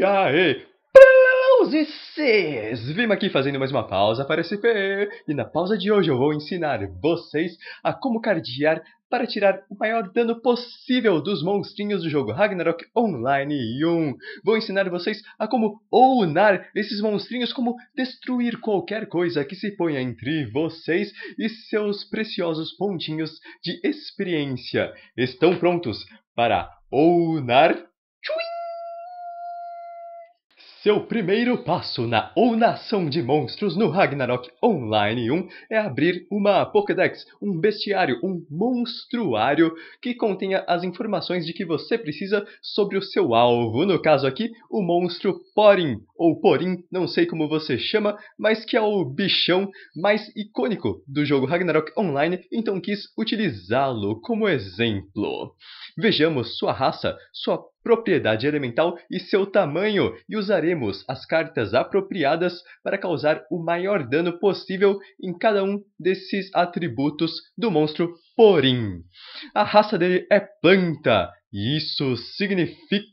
E aí, vocês! Vim aqui fazendo mais uma pausa para SP e na pausa de hoje eu vou ensinar vocês a como cardear para tirar o maior dano possível dos monstrinhos do jogo Ragnarok Online 1. Vou ensinar vocês a como ownar esses monstrinhos, como destruir qualquer coisa que se ponha entre vocês e seus preciosos pontinhos de experiência. Estão prontos para ownar? Seu primeiro passo na ou de monstros no Ragnarok Online 1 é abrir uma Pokédex, um bestiário, um monstruário que contenha as informações de que você precisa sobre o seu alvo, no caso aqui, o monstro Porin, ou Porin, não sei como você chama, mas que é o bichão mais icônico do jogo Ragnarok Online, então quis utilizá-lo como exemplo. Vejamos sua raça, sua propriedade elemental e seu tamanho, e usaremos as cartas apropriadas para causar o maior dano possível em cada um desses atributos do monstro Porim. A raça dele é planta, e isso significa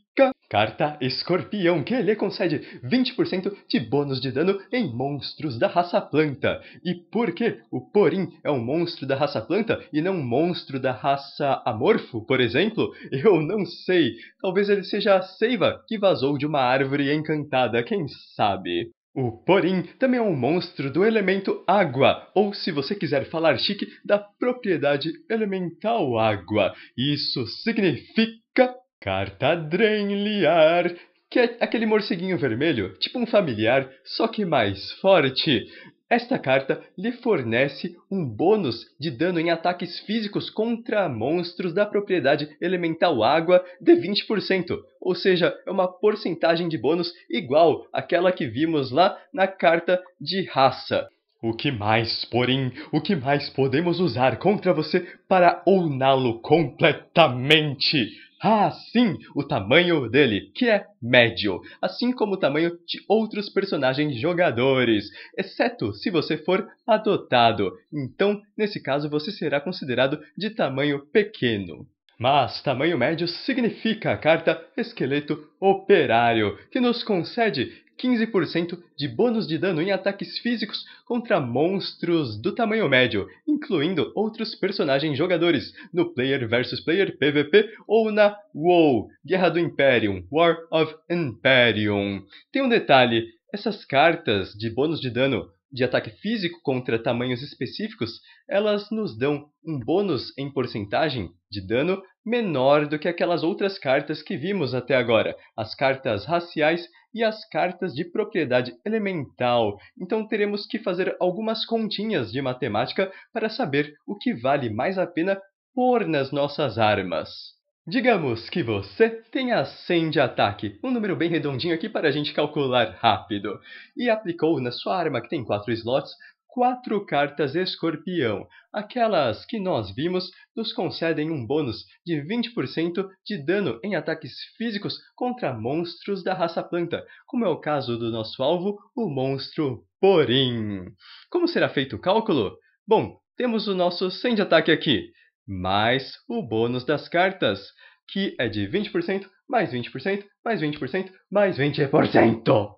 Carta Escorpião, que lhe concede 20% de bônus de dano em monstros da raça planta. E por que o Porim é um monstro da raça planta e não um monstro da raça amorfo, por exemplo? Eu não sei. Talvez ele seja a seiva que vazou de uma árvore encantada, quem sabe? O Porim também é um monstro do elemento água, ou se você quiser falar chique, da propriedade elemental água. Isso significa Carta drenliar, que é aquele morceguinho vermelho, tipo um familiar, só que mais forte. Esta carta lhe fornece um bônus de dano em ataques físicos contra monstros da propriedade elemental água de 20%, ou seja, é uma porcentagem de bônus igual àquela que vimos lá na carta de raça. O que mais, porém, o que mais podemos usar contra você para oná-lo completamente? Ah, sim, o tamanho dele, que é médio, assim como o tamanho de outros personagens jogadores, exceto se você for adotado. Então, nesse caso, você será considerado de tamanho pequeno. Mas tamanho médio significa a carta Esqueleto Operário, que nos concede 15% de bônus de dano em ataques físicos contra monstros do tamanho médio, incluindo outros personagens jogadores, no Player vs Player PvP ou na WoW, Guerra do Imperium, War of Imperium. Tem um detalhe, essas cartas de bônus de dano de ataque físico contra tamanhos específicos, elas nos dão um bônus em porcentagem de dano menor do que aquelas outras cartas que vimos até agora, as cartas raciais e as cartas de propriedade elemental. Então teremos que fazer algumas continhas de matemática para saber o que vale mais a pena pôr nas nossas armas. Digamos que você tenha 100 de ataque, um número bem redondinho aqui para a gente calcular rápido, e aplicou na sua arma que tem 4 slots quatro cartas escorpião. Aquelas que nós vimos nos concedem um bônus de 20% de dano em ataques físicos contra monstros da raça planta, como é o caso do nosso alvo, o monstro Porim. Como será feito o cálculo? Bom, temos o nosso 100 de ataque aqui mais o bônus das cartas, que é de 20%, mais 20%, mais 20%, mais 20%.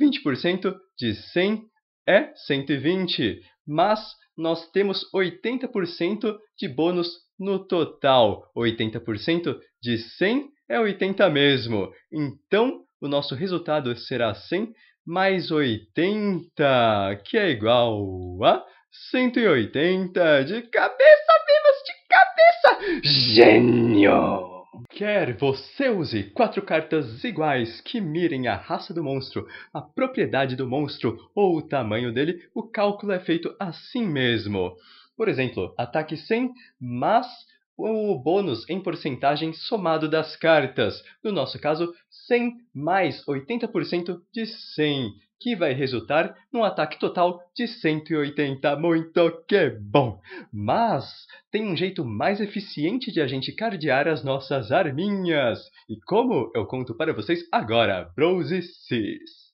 20% de 100 é 120, mas nós temos 80% de bônus no total. 80% de 100 é 80 mesmo. Então, o nosso resultado será 100 mais 80, que é igual a 180 de cabeça. Gênio! Quer você use quatro cartas iguais que mirem a raça do monstro, a propriedade do monstro ou o tamanho dele, o cálculo é feito assim mesmo. Por exemplo, ataque 100, mas o bônus em porcentagem somado das cartas. No nosso caso, 100 mais 80% de 100, que vai resultar num ataque total de 180. Muito que bom! Mas tem um jeito mais eficiente de a gente cardear as nossas arminhas. E como eu conto para vocês agora, Bros e Cis.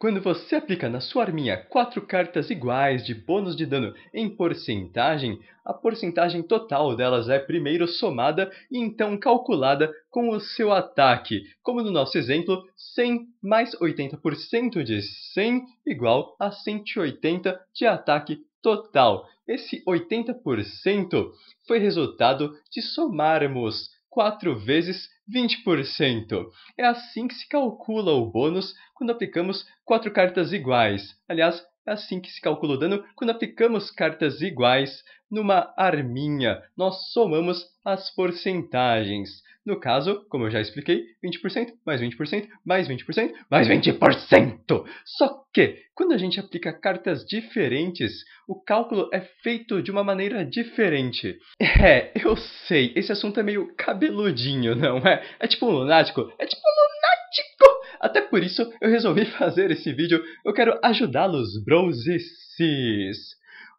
Quando você aplica na sua arminha quatro cartas iguais de bônus de dano em porcentagem, a porcentagem total delas é primeiro somada e então calculada com o seu ataque, como no nosso exemplo, 100 mais 80% de 100 igual a 180 de ataque total. Esse 80% foi resultado de somarmos quatro vezes 20%. É assim que se calcula o bônus quando aplicamos quatro cartas iguais. Aliás, é assim que se calcula o dano quando aplicamos cartas iguais numa arminha. Nós somamos as porcentagens. No caso, como eu já expliquei, 20%, mais 20%, mais 20%, mais 20%! Só que, quando a gente aplica cartas diferentes, o cálculo é feito de uma maneira diferente. É, eu sei, esse assunto é meio cabeludinho, não é? É tipo um lunático, é tipo um lunático! Até por isso, eu resolvi fazer esse vídeo, eu quero ajudá-los, bros e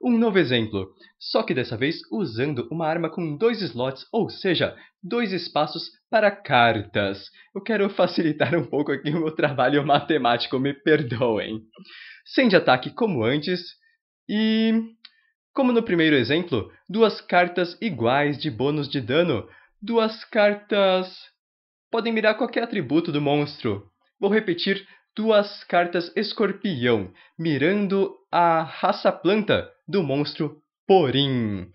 um novo exemplo, só que dessa vez usando uma arma com dois slots, ou seja, dois espaços para cartas. Eu quero facilitar um pouco aqui o meu trabalho matemático, me perdoem. Sem de ataque como antes e, como no primeiro exemplo, duas cartas iguais de bônus de dano. Duas cartas podem mirar qualquer atributo do monstro. Vou repetir, duas cartas escorpião, mirando a raça planta do monstro Porim.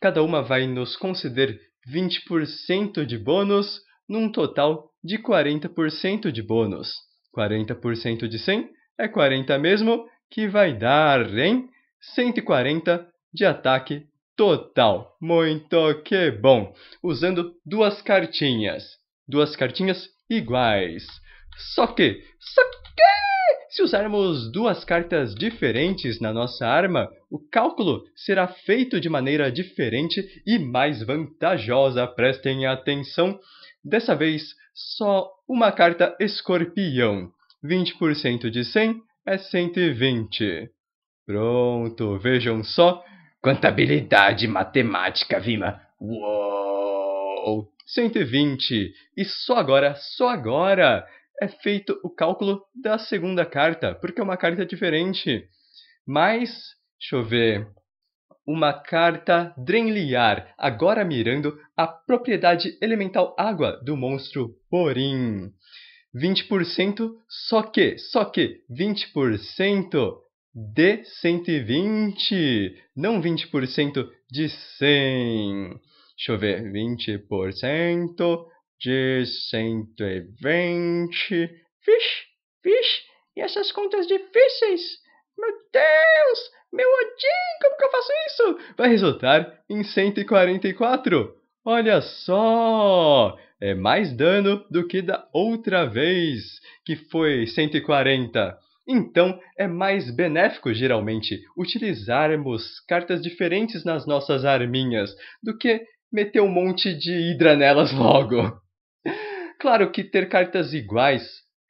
Cada uma vai nos conceder 20% de bônus, num total de 40% de bônus. 40% de 100 é 40 mesmo, que vai dar em 140 de ataque total. Muito que bom! Usando duas cartinhas. Duas cartinhas iguais. Só que, só que se usarmos duas cartas diferentes na nossa arma, o cálculo será feito de maneira diferente e mais vantajosa. Prestem atenção. Dessa vez, só uma carta escorpião. 20% de 100 é 120. Pronto, vejam só. Quanta habilidade matemática, Vima! Uou! 120. E só agora, só agora é feito o cálculo da segunda carta, porque é uma carta diferente. Mas, deixa eu ver. Uma carta Drenliar, agora mirando a propriedade elemental água do monstro Borim. 20%, só que, só que 20% de 120, não 20% de 100. Deixa eu ver, 20% de 120. Vixe, vixe, e essas contas difíceis? Meu Deus, meu Odin, como que eu faço isso? Vai resultar em 144. Olha só, é mais dano do que da outra vez, que foi 140. Então, é mais benéfico, geralmente, utilizarmos cartas diferentes nas nossas arminhas do que meter um monte de hidra nelas logo. Claro que ter cartas iguais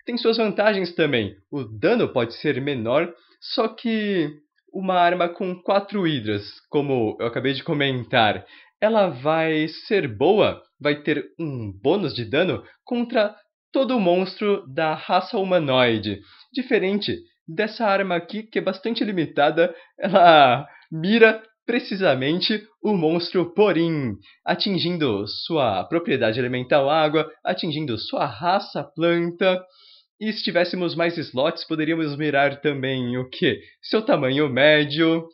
tem suas vantagens também. O dano pode ser menor, só que uma arma com quatro hidras, como eu acabei de comentar, ela vai ser boa, vai ter um bônus de dano contra todo monstro da raça humanoide. Diferente dessa arma aqui, que é bastante limitada, ela mira precisamente o monstro Porim, atingindo sua propriedade elemental água, atingindo sua raça planta. E se tivéssemos mais slots, poderíamos mirar também o que? Seu tamanho médio,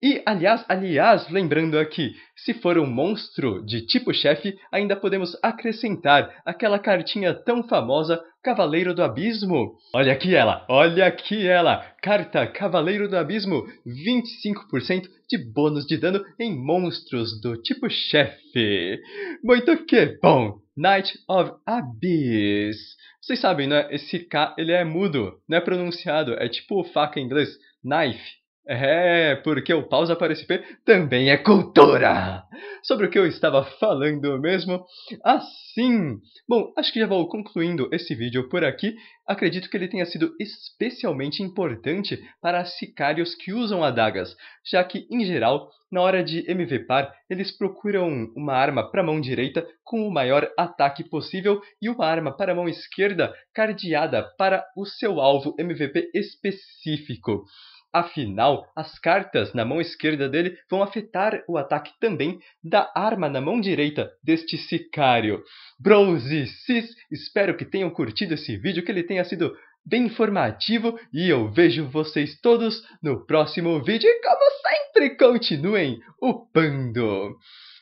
e, aliás, aliás, lembrando aqui, se for um monstro de tipo chefe, ainda podemos acrescentar aquela cartinha tão famosa Cavaleiro do Abismo. Olha aqui ela, olha aqui ela. Carta Cavaleiro do Abismo, 25% de bônus de dano em monstros do tipo chefe. Muito que bom. Knight of Abyss. Vocês sabem, né? Esse K ele é mudo, não é pronunciado, é tipo faca em inglês, knife. É, porque o Pausa para SP também é cultura! Sobre o que eu estava falando mesmo? Assim! Bom, acho que já vou concluindo esse vídeo por aqui. Acredito que ele tenha sido especialmente importante para sicários que usam adagas, já que, em geral, na hora de MVPAR, eles procuram uma arma para a mão direita com o maior ataque possível e uma arma para a mão esquerda cardeada para o seu alvo MVP específico. Afinal, as cartas na mão esquerda dele vão afetar o ataque também da arma na mão direita deste sicário. Bros e sis, espero que tenham curtido esse vídeo, que ele tenha sido bem informativo e eu vejo vocês todos no próximo vídeo e como sempre, continuem upando!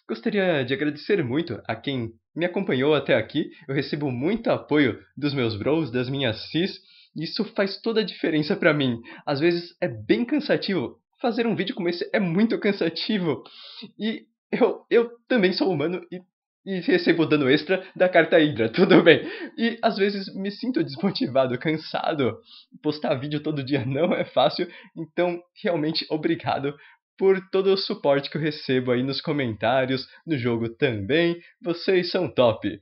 Gostaria de agradecer muito a quem me acompanhou até aqui, eu recebo muito apoio dos meus bros, das minhas sis, isso faz toda a diferença para mim. Às vezes é bem cansativo. Fazer um vídeo como esse é muito cansativo. E eu, eu também sou humano e, e recebo dano extra da carta Hydra, tudo bem. E às vezes me sinto desmotivado, cansado. Postar vídeo todo dia não é fácil, então realmente obrigado por todo o suporte que eu recebo aí nos comentários, no jogo também. Vocês são top.